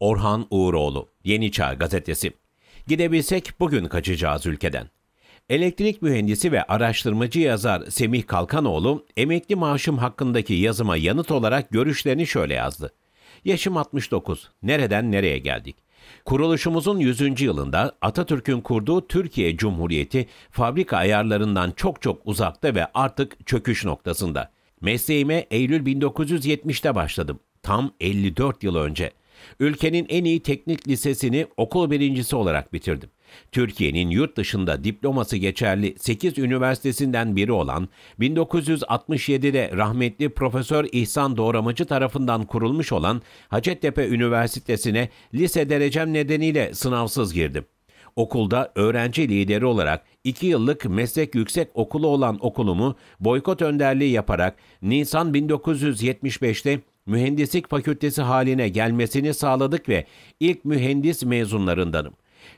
Orhan Uğuroğlu, Yeni Çağ Gazetesi. Gidebilsek bugün kaçacağız ülkeden. Elektrik mühendisi ve araştırmacı yazar Semih Kalkanoğlu, emekli maaşım hakkındaki yazıma yanıt olarak görüşlerini şöyle yazdı. Yaşım 69, nereden nereye geldik? Kuruluşumuzun 100. yılında Atatürk'ün kurduğu Türkiye Cumhuriyeti fabrika ayarlarından çok çok uzakta ve artık çöküş noktasında. Mesleğime Eylül 1970'te başladım. Tam 54 yıl önce. Ülkenin en iyi teknik lisesini okul birincisi olarak bitirdim. Türkiye'nin yurt dışında diploması geçerli 8 üniversitesinden biri olan 1967'de rahmetli Profesör İhsan Doğramacı tarafından kurulmuş olan Hacettepe Üniversitesi'ne lise derecem nedeniyle sınavsız girdim. Okulda öğrenci lideri olarak 2 yıllık meslek yüksek okulu olan okulumu boykot önderliği yaparak Nisan 1975'te mühendislik fakültesi haline gelmesini sağladık ve ilk mühendis mezunlarındanım.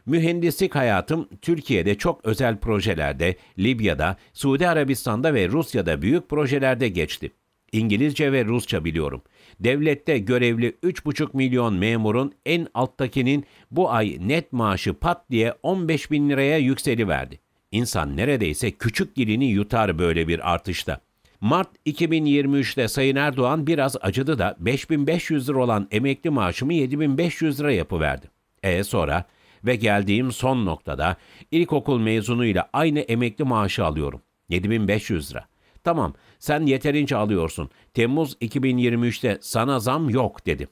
Mühendislik hayatım Türkiye'de çok özel projelerde, Libya'da, Suudi Arabistan'da ve Rusya'da büyük projelerde geçti. İngilizce ve Rusça biliyorum. Devlette görevli 3,5 milyon memurun en alttakinin bu ay net maaşı pat diye 15 bin liraya yükseliverdi. İnsan neredeyse küçük dilini yutar böyle bir artışta. Mart 2023'te Sayın Erdoğan biraz acıdı da 5500 lira olan emekli maaşımı 7500 lira yapıverdi. E sonra ve geldiğim son noktada ilkokul mezunuyla aynı emekli maaşı alıyorum. 7500 lira. Tamam sen yeterince alıyorsun. Temmuz 2023'te sana zam yok dedi.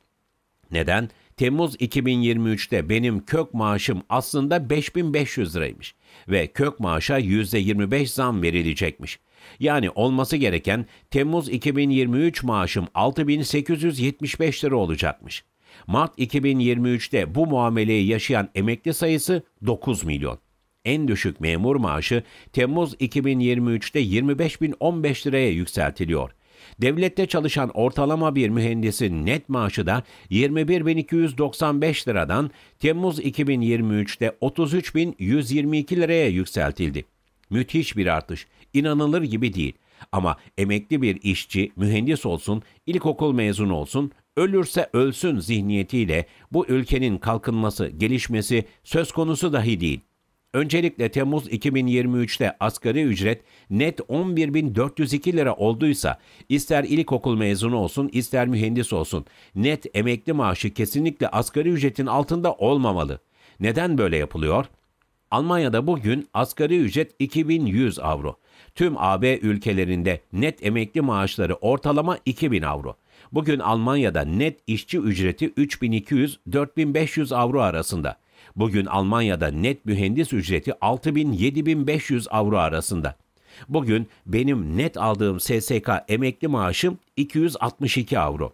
Neden? Temmuz 2023'te benim kök maaşım aslında 5500 liraymış ve kök maaşa %25 zam verilecekmiş. Yani olması gereken Temmuz 2023 maaşım 6875 lira olacakmış. Mart 2023'te bu muameleyi yaşayan emekli sayısı 9 milyon. En düşük memur maaşı Temmuz 2023'te 25.015 liraya yükseltiliyor. Devlette çalışan ortalama bir mühendisin net maaşı da 21.295 liradan Temmuz 2023'te 33.122 liraya yükseltildi. Müthiş bir artış. İnanılır gibi değil. Ama emekli bir işçi, mühendis olsun, ilkokul mezunu olsun, ölürse ölsün zihniyetiyle bu ülkenin kalkınması, gelişmesi söz konusu dahi değil. Öncelikle Temmuz 2023'te asgari ücret net 11.402 lira olduysa ister ilkokul mezunu olsun ister mühendis olsun net emekli maaşı kesinlikle asgari ücretin altında olmamalı. Neden böyle yapılıyor? Almanya'da bugün asgari ücret 2100 avro. Tüm AB ülkelerinde net emekli maaşları ortalama 2000 avro. Bugün Almanya'da net işçi ücreti 3200-4500 avro arasında. Bugün Almanya'da net mühendis ücreti 6000-7500 avro arasında. Bugün benim net aldığım SSK emekli maaşım 262 avro.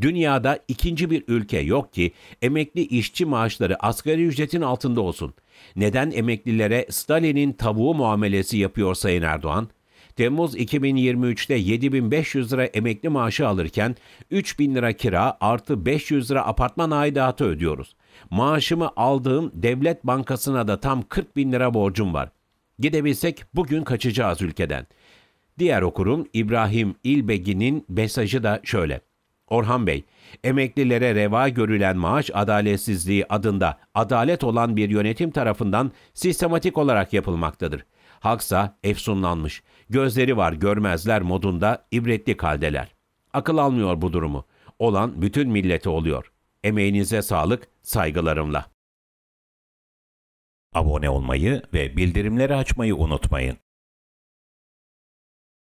Dünyada ikinci bir ülke yok ki emekli işçi maaşları asgari ücretin altında olsun. Neden emeklilere Stalin'in tavuğu muamelesi yapıyor Sayın Erdoğan? Temmuz 2023'te 7500 lira emekli maaşı alırken 3000 lira kira artı 500 lira apartman aidatı ödüyoruz. Maaşımı aldığım devlet bankasına da tam 40 bin lira borcum var. Gidebilsek bugün kaçacağız ülkeden. Diğer okurum İbrahim İlbegi'nin mesajı da şöyle. Orhan Bey, emeklilere reva görülen maaş adaletsizliği adında adalet olan bir yönetim tarafından sistematik olarak yapılmaktadır. Halksa efsunlanmış, gözleri var görmezler modunda ibretli kaldeler. Akıl almıyor bu durumu. Olan bütün millete oluyor. Emeğinize sağlık, saygılarımla. Abone olmayı ve bildirimleri açmayı unutmayın.